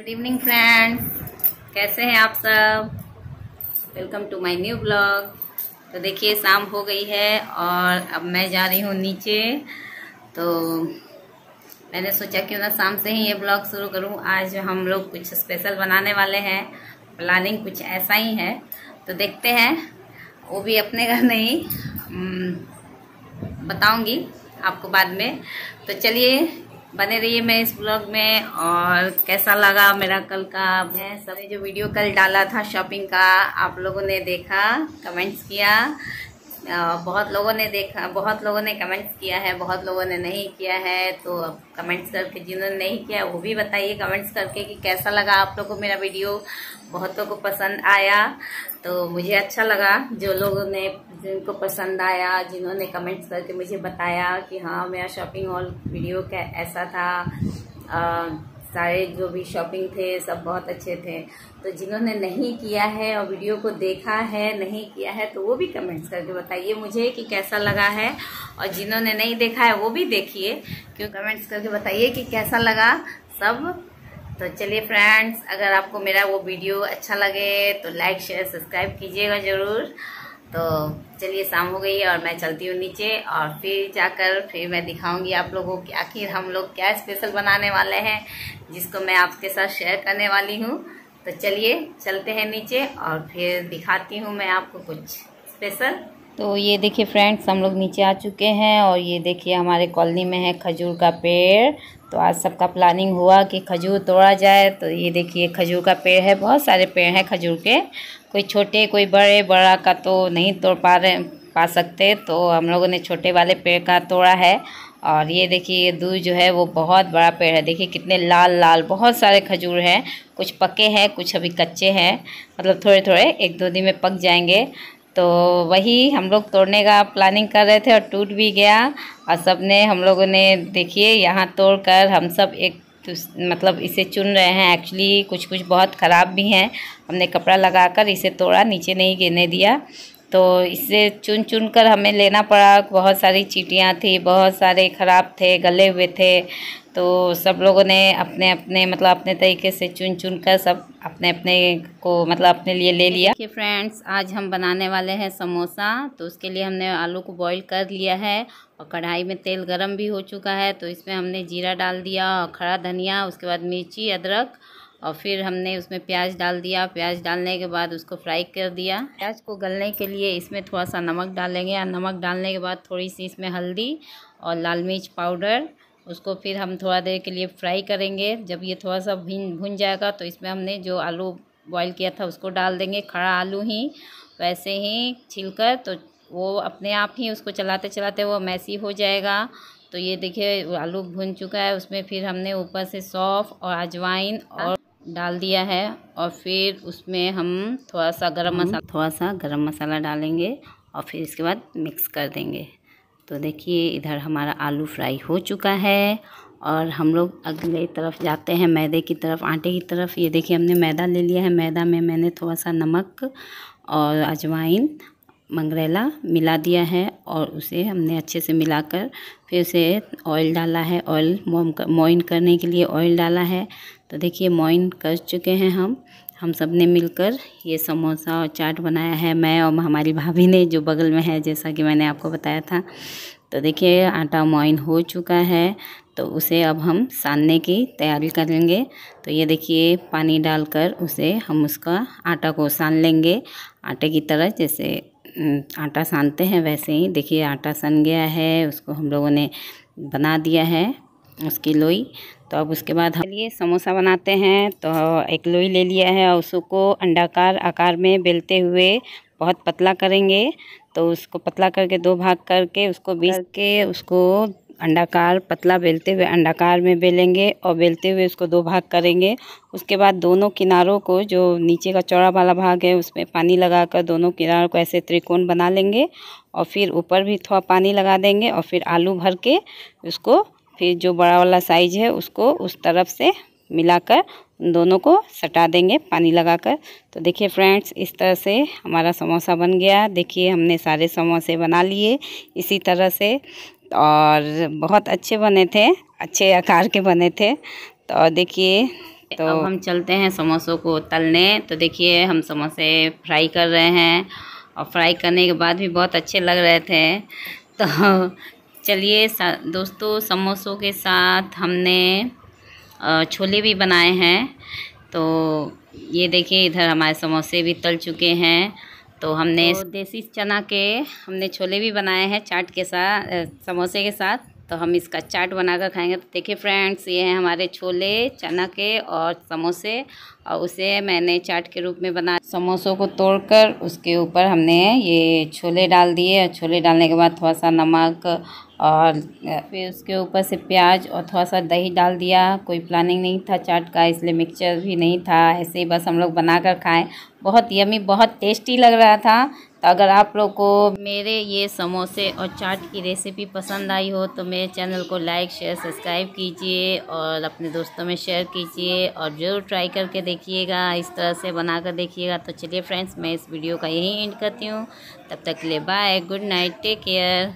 Good evening friends कैसे हैं आप सब welcome to my new blog तो देखिए शाम हो गई है और अब मैं जा रही हूँ नीचे तो मैंने सोचा क्यों ना शाम से ही ये ब्लॉग शुरू करूँ आज हम लोग कुछ स्पेशल बनाने वाले हैं प्लानिंग कुछ ऐसा ही है तो देखते हैं वो भी अपने घर नहीं बताऊंगी आपको बाद में तो चलिए बने रहिए मैं इस ब्लॉग में और कैसा लगा मेरा कल का मैं सबने जो वीडियो कल डाला था शॉपिंग का आप लोगों ने देखा कमेंट्स किया बहुत लोगों ने देखा बहुत लोगों ने कमेंट्स किया है बहुत लोगों ने नहीं किया है तो अब कमेंट्स करके जिन्होंने नहीं किया वो भी बताइए कमेंट्स करके कि कैसा लगा आप लोग को मेरा वीडियो बहुतों को पसंद आया तो मुझे अच्छा लगा जो लोगों ने जिनको पसंद आया जिन्होंने कमेंट्स करके मुझे बताया कि हाँ मेरा शॉपिंग हॉल वीडियो कैसा था आ, सारे जो भी शॉपिंग थे सब बहुत अच्छे थे तो जिन्होंने नहीं किया है और वीडियो को देखा है नहीं किया है तो वो भी कमेंट्स करके बताइए मुझे कि कैसा लगा है और जिन्होंने नहीं देखा है वो भी देखिए क्यों कमेंट्स करके बताइए कि कैसा लगा सब तो चलिए फ्रेंड्स अगर आपको मेरा वो वीडियो अच्छा लगे तो लाइक शेयर सब्सक्राइब कीजिएगा ज़रूर तो चलिए शाम हो गई और मैं चलती हूँ नीचे और फिर जाकर फिर मैं दिखाऊंगी आप लोगों को आखिर हम लोग क्या स्पेशल बनाने वाले हैं जिसको मैं आपके साथ शेयर करने वाली हूँ तो चलिए चलते हैं नीचे और फिर दिखाती हूँ मैं आपको कुछ स्पेशल तो ये देखिए फ्रेंड्स हम लोग नीचे आ चुके हैं और ये देखिए हमारे कॉलोनी में है खजूर का पेड़ तो आज सबका प्लानिंग हुआ कि खजूर तोड़ा जाए तो ये देखिए खजूर का पेड़ है बहुत सारे पेड़ हैं खजूर के कोई छोटे कोई बड़े बड़ा का तो नहीं तोड़ पा रहे पा सकते तो हम लोगों ने छोटे वाले पेड़ का तोड़ा है और ये देखिए ये दूध जो है वो बहुत बड़ा पेड़ है देखिए कितने लाल लाल बहुत सारे खजूर हैं कुछ पके हैं कुछ अभी कच्चे हैं मतलब थोड़े थोड़े एक दो दिन में पक जाएंगे तो वही हम लोग तोड़ने का प्लानिंग कर रहे थे और टूट भी गया और सब ने हम लोगों ने देखिए यहाँ तोड़ कर हम सब एक तो मतलब इसे चुन रहे हैं एक्चुअली कुछ कुछ बहुत ख़राब भी हैं हमने कपड़ा लगाकर इसे तोड़ा नीचे नहीं गिरने दिया तो इसे चुन चुन कर हमें लेना पड़ा बहुत सारी चीटियाँ थी बहुत सारे ख़राब थे गले हुए थे तो सब लोगों ने अपने अपने मतलब अपने तरीके से चुन चुन कर सब अपने अपने को मतलब अपने लिए ले लिया देखिए फ्रेंड्स आज हम बनाने वाले हैं समोसा तो उसके लिए हमने आलू को बॉईल कर लिया है और कढ़ाई में तेल गरम भी हो चुका है तो इसमें हमने जीरा डाल दिया और खड़ा धनिया उसके बाद मिर्ची अदरक और फिर हमने उसमें प्याज डाल दिया प्याज डालने के बाद उसको फ्राई कर दिया प्याज को गलने के लिए इसमें थोड़ा सा नमक डालेंगे और नमक डालने के बाद थोड़ी सी इसमें हल्दी और लाल मिर्च पाउडर उसको फिर हम थोड़ा देर के लिए फ्राई करेंगे जब ये थोड़ा सा भिन भुन जाएगा तो इसमें हमने जो आलू बॉईल किया था उसको डाल देंगे खड़ा आलू ही वैसे ही छिलकर तो वो अपने आप ही उसको चलाते चलाते वो मैसी हो जाएगा तो ये देखिए आलू भुन चुका है उसमें फिर हमने ऊपर से सौफ़ और अजवाइन और डाल दिया है और फिर उसमें हम थोड़ा सा गरम हम्म। मसाला थोड़ा सा गरम मसाला डालेंगे और फिर इसके बाद मिक्स कर देंगे तो देखिए इधर हमारा आलू फ्राई हो चुका है और हम लोग अगले तरफ जाते हैं मैदे की तरफ आटे की तरफ ये देखिए हमने मैदा ले लिया है मैदा में मैंने थोड़ा सा नमक और अजवाइन मंगरेला मिला दिया है और उसे हमने अच्छे से मिलाकर फिर उसे ऑयल डाला है ऑयल मोम कर, मोइन करने के लिए ऑयल डाला है तो देखिए मोइन कर चुके हैं हम हम सब ने मिलकर ये समोसा और चाट बनाया है मैं और हमारी भाभी ने जो बगल में है जैसा कि मैंने आपको बताया था तो देखिए आटा मोइन हो चुका है तो उसे अब हम सानने की तैयारी करेंगे तो ये देखिए पानी डालकर उसे हम उसका आटा को सान लेंगे आटे की तरह जैसे आटा सानते हैं वैसे ही देखिए आटा सन गया है उसको हम लोगों ने बना दिया है उसकी लोई तो अब उसके बाद हम लिए समोसा बनाते हैं तो एक लोई ले लिया है और उसको अंडाकार आकार में बेलते हुए बहुत पतला करेंगे तो उसको पतला करके दो भाग करके उसको बेल के उसको अंडाकार पतला बेलते हुए अंडाकार में बेलेंगे और बेलते हुए उसको दो भाग करेंगे उसके बाद दोनों किनारों को जो नीचे का चौड़ा वाला भाग है उसमें पानी लगाकर दोनों किनारों को ऐसे त्रिकोण बना लेंगे और फिर ऊपर भी थोड़ा पानी लगा देंगे और फिर आलू भर के उसको फिर जो बड़ा वाला साइज है उसको उस तरफ से मिलाकर उन दोनों को सटा देंगे पानी लगाकर तो देखिए फ्रेंड्स इस तरह से हमारा समोसा बन गया देखिए हमने सारे समोसे बना लिए इसी तरह से और बहुत अच्छे बने थे अच्छे आकार के बने थे तो देखिए तो अब हम चलते हैं समोसों को तलने तो देखिए हम समोसे फ्राई कर रहे हैं और फ्राई करने के बाद भी बहुत अच्छे लग रहे थे तो चलिए दोस्तों समोसों के साथ हमने छोले भी बनाए हैं तो ये देखिए इधर हमारे समोसे भी तल चुके हैं तो हमने तो देसी चना के हमने छोले भी बनाए हैं चाट के साथ समोसे के साथ तो हम इसका चाट बनाकर खाएंगे तो देखिए फ्रेंड्स ये हैं हमारे छोले चना के और समोसे और उसे मैंने चाट के रूप में बना समोसों को तोड़कर उसके ऊपर हमने ये छोले डाल दिए और छोले डालने के बाद थोड़ा सा नमक और फिर उसके ऊपर से प्याज और थोड़ा सा दही डाल दिया कोई प्लानिंग नहीं था चाट का इसलिए मिक्सचर भी नहीं था ऐसे ही बस हम लोग बना कर खाएँ बहुत यमी बहुत टेस्टी लग रहा था तो अगर आप लोग को मेरे ये समोसे और चाट की रेसिपी पसंद आई हो तो मेरे चैनल को लाइक शेयर सब्सक्राइब कीजिए और अपने दोस्तों में शेयर कीजिए और ज़रूर ट्राई करके देखिएगा इस तरह से बना कर देखिएगा तो चलिए फ्रेंड्स मैं इस वीडियो का यहीं एंड करती हूँ तब तक के लिए bye good night take care